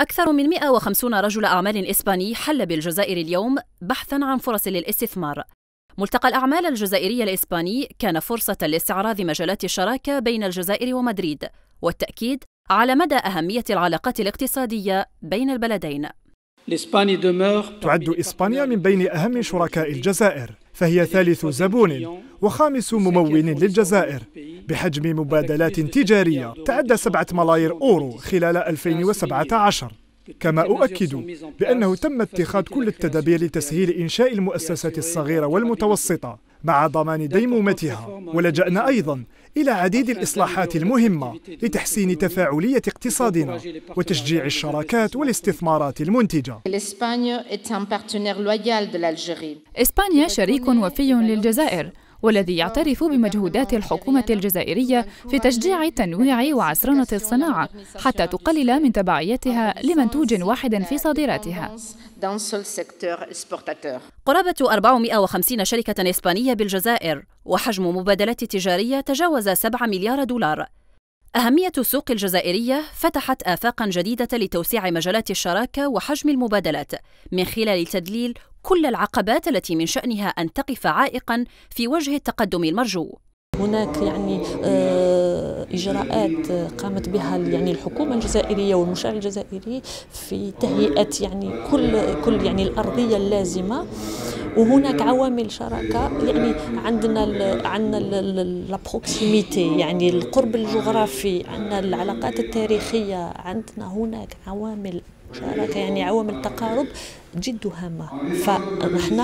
أكثر من 150 رجل أعمال إسباني حل بالجزائر اليوم بحثاً عن فرص للاستثمار. ملتقى الأعمال الجزائري الإسباني كان فرصة لاستعراض مجالات الشراكة بين الجزائر ومدريد، والتأكيد على مدى أهمية العلاقات الاقتصادية بين البلدين. تعد إسبانيا من بين أهم شركاء الجزائر فهي ثالث زبون وخامس ممول للجزائر بحجم مبادلات تجارية تعدى سبعة ملايير أورو خلال 2017 كما أؤكد بأنه تم اتخاذ كل التدابير لتسهيل إنشاء المؤسسات الصغيرة والمتوسطة مع ضمان ديمومتها ولجأنا أيضا إلى عديد الإصلاحات المهمة لتحسين تفاعلية اقتصادنا وتشجيع الشراكات والاستثمارات المنتجة إسبانيا شريك وفي للجزائر والذي يعترف بمجهودات الحكومة الجزائرية في تشجيع التنويع وعصرنة الصناعة حتى تقلل من تبعيتها لمنتوج واحد في صادراتها قرابة 450 شركة إسبانية بالجزائر وحجم مبادلات تجارية تجاوز 7 مليار دولار أهمية السوق الجزائرية فتحت آفاقا جديدة لتوسيع مجالات الشراكة وحجم المبادلات من خلال تدليل كل العقبات التي من شأنها أن تقف عائقا في وجه التقدم المرجو هناك يعني آه، اجراءات قامت بها يعني الحكومه الجزائريه والمشرع الجزائري في تهيئه يعني كل كل يعني الارضيه اللازمه وهناك عوامل شراكه يعني عندنا الـ عندنا لا بروكسيميتي يعني القرب الجغرافي عندنا العلاقات التاريخيه عندنا هناك عوامل شراكه يعني عوامل تقارب جد هامه فنحن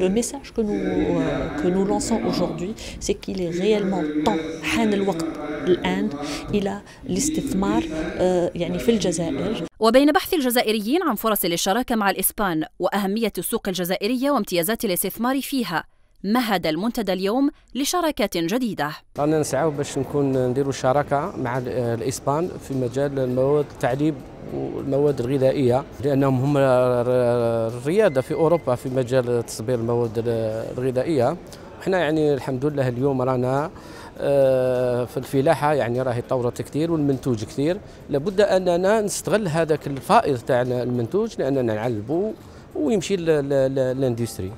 لو ميساج كو نو كو نو لونسون اجوردي سي كيل est réellement طون حان الوقت الآن إلى الاستثمار آه، يعني في الجزائر وبين بحث الجزائريين عن فرص للشراكة مع الإسبان وأهمية السوق الجزائرية وامتيازات الاستثمار فيها مهد المنتدى اليوم لشراكات جديدة رانا نسعى باش نكون نديروا شراكة مع الإسبان في مجال المواد التعليم والمواد الغذائية لأنهم هم الريادة في أوروبا في مجال تصدير المواد الغذائية احنا يعني الحمد لله اليوم رانا آه، في الفلاحه يعني راهي تطورت كثير والمنتوج كثير لابد اننا نستغل هذاك الفائض تاع المنتوج لاننا نعلبه ويمشي للاندستري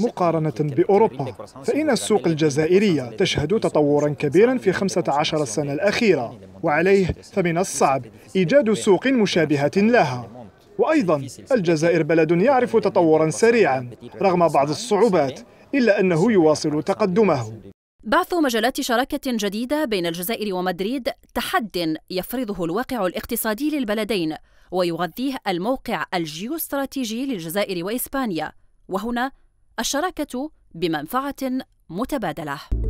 مقارنة بأوروبا فإن السوق الجزائرية تشهد تطورا كبيرا في 15 سنة الأخيرة وعليه فمن الصعب إيجاد سوق مشابهة لها وأيضا الجزائر بلد يعرف تطورا سريعا رغم بعض الصعوبات إلا أنه يواصل تقدمه بعث مجالات شراكة جديدة بين الجزائر ومدريد تحد يفرضه الواقع الاقتصادي للبلدين ويغذيه الموقع الجيوستراتيجي للجزائر وإسبانيا وهنا الشراكة بمنفعة متبادله